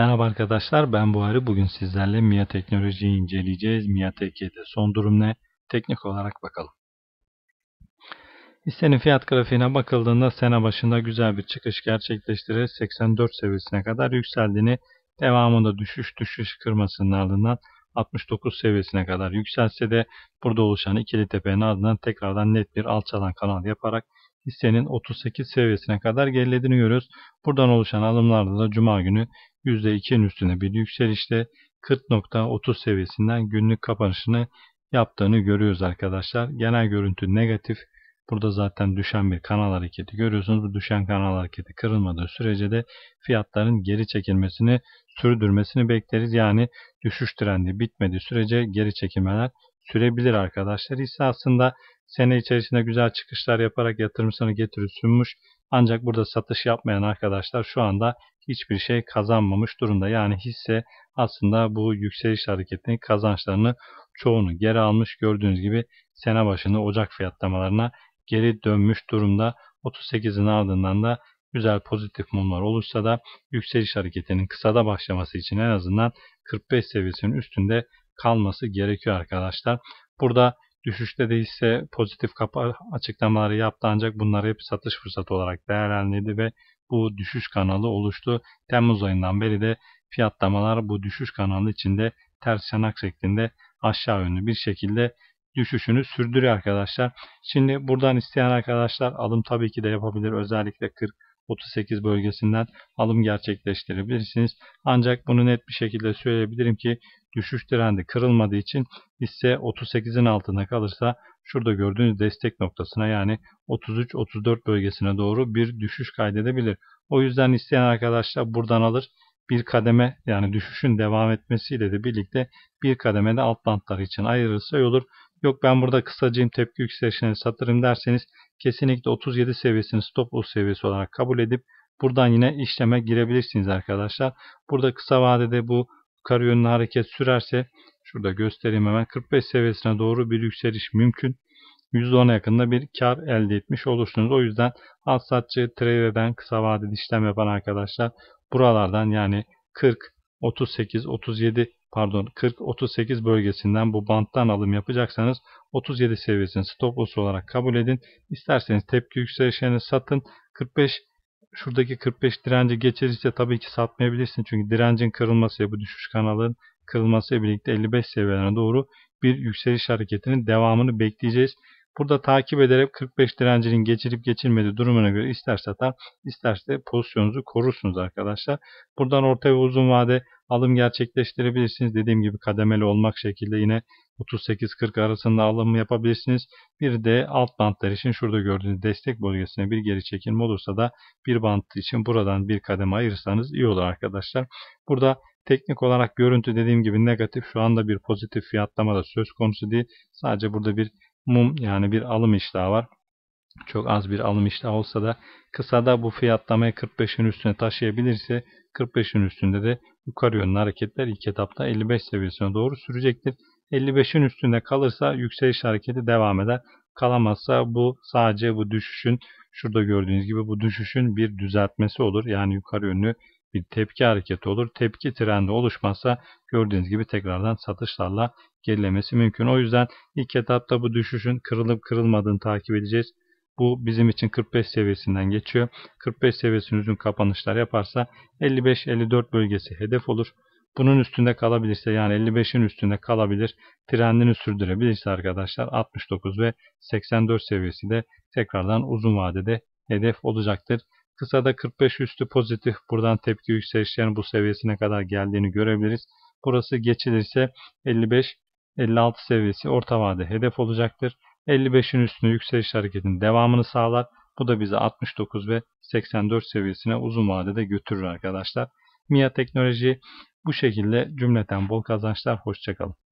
Merhaba arkadaşlar ben Buhari. Bugün sizlerle MIA teknolojiyi inceleyeceğiz. MIA TK'de son durum ne? Teknik olarak bakalım. Hissenin fiyat grafiğine bakıldığında sene başında güzel bir çıkış gerçekleştirerek 84 seviyesine kadar yükseldiğini devamında düşüş düşüş kırmasının ardından 69 seviyesine kadar yükselse de burada oluşan ikili tepenin ardından tekrardan net bir alçalan kanal yaparak hissenin 38 seviyesine kadar gerilediğini görüyoruz. Buradan oluşan alımlarda da cuma günü %2'nin üstüne bir yükselişte 40.30 seviyesinden günlük kapanışını yaptığını görüyoruz arkadaşlar. Genel görüntü negatif. Burada zaten düşen bir kanal hareketi görüyorsunuz. Bu düşen kanal hareketi kırılmadığı sürece de fiyatların geri çekilmesini sürdürmesini bekleriz. Yani düşüş trendi bitmediği sürece geri çekilmeler sürebilir arkadaşlar. Hisse aslında sene içerisinde güzel çıkışlar yaparak yatırımcısını getiri sunmuş. Ancak burada satış yapmayan arkadaşlar şu anda hiçbir şey kazanmamış durumda. Yani hisse aslında bu yükseliş hareketinin kazançlarını çoğunu geri almış. Gördüğünüz gibi sene başında Ocak fiyatlamalarına geri dönmüş durumda. 38'in ardından da güzel pozitif mumlar oluşsa da yükseliş hareketinin kısada başlaması için en azından 45 seviyesinin üstünde kalması gerekiyor arkadaşlar. Burada Düşüşte de hisse pozitif kapı açıklamaları yaptı ancak bunları hep satış fırsatı olarak değerlendirdi ve bu düşüş kanalı oluştu. Temmuz ayından beri de fiyatlamalar bu düşüş kanalı içinde ters yanak şeklinde aşağı yönlü bir şekilde düşüşünü sürdürüyor arkadaşlar. Şimdi buradan isteyen arkadaşlar alım tabii ki de yapabilir. Özellikle 40 38 bölgesinden alım gerçekleştirebilirsiniz. Ancak bunu net bir şekilde söyleyebilirim ki düşüş trendi kırılmadığı için hisse 38'in altında kalırsa şurada gördüğünüz destek noktasına yani 33-34 bölgesine doğru bir düşüş kaydedebilir. O yüzden isteyen arkadaşlar buradan alır bir kademe yani düşüşün devam etmesiyle de birlikte bir kademede alt bantlar için ayırırsa iyi olur. Yok ben burada kısacayım tepki yükselişini satırım derseniz kesinlikle 37 seviyesini stop loss seviyesi olarak kabul edip buradan yine işleme girebilirsiniz arkadaşlar. Burada kısa vadede bu yukarı yönlü hareket sürerse şurada göstereyim hemen 45 seviyesine doğru bir yükseliş mümkün. %10'a yakında bir kar elde etmiş olursunuz. O yüzden al satçı trader'den kısa vadeli işlem yapan arkadaşlar buralardan yani 40, 38, 37 pardon 40-38 bölgesinden bu banttan alım yapacaksanız 37 seviyesini stop loss olarak kabul edin. İsterseniz tepki yükselişlerini satın. 45 şuradaki 45 direnci geçirirse tabii ki satmayabilirsin. Çünkü direncin kırılması ya bu düşüş kanalın kırılması birlikte 55 seviyelerine doğru bir yükseliş hareketinin devamını bekleyeceğiz. Burada takip ederek 45 direncinin geçirip geçirmediği durumuna göre ister satar isterse pozisyonunuzu korursunuz arkadaşlar. Buradan orta ve uzun vade alım gerçekleştirebilirsiniz. Dediğim gibi kademeli olmak şekilde yine 38-40 arasında alım yapabilirsiniz. Bir de alt bantlar için şurada gördüğünüz destek bölgesine bir geri çekilme olursa da bir bant için buradan bir kademe ayırırsanız iyi olur arkadaşlar. Burada teknik olarak görüntü dediğim gibi negatif şu anda bir pozitif fiyatlama da söz konusu değil. Sadece burada bir mum yani bir alım iştahı var çok az bir alım iştahı olsa da kısada bu fiyatlamayı 45'in üstüne taşıyabilirse 45'in üstünde de yukarı yönlü hareketler ilk etapta 55 seviyesine doğru sürecektir. 55'in üstünde kalırsa yükseliş hareketi devam eder. Kalamazsa bu sadece bu düşüşün şurada gördüğünüz gibi bu düşüşün bir düzeltmesi olur. Yani yukarı yönlü bir tepki hareketi olur. Tepki trendi oluşmazsa gördüğünüz gibi tekrardan satışlarla gerilemesi mümkün. O yüzden ilk etapta bu düşüşün kırılıp kırılmadığını takip edeceğiz. Bu bizim için 45 seviyesinden geçiyor. 45 seviyesinin uzun kapanışlar yaparsa 55-54 bölgesi hedef olur. Bunun üstünde kalabilirse yani 55'in üstünde kalabilir, trendini sürdürebilirse arkadaşlar 69 ve 84 seviyesi de tekrardan uzun vadede hedef olacaktır. Kısada 45 üstü pozitif buradan tepki yükselişlerin bu seviyesine kadar geldiğini görebiliriz. Burası geçilirse 55-56 seviyesi orta vade hedef olacaktır. 55'in üstünde yükseliş hareketinin devamını sağlar. Bu da bizi 69 ve 84 seviyesine uzun vadede götürür arkadaşlar. MIA Teknoloji bu şekilde cümleten bol kazançlar. Hoşçakalın.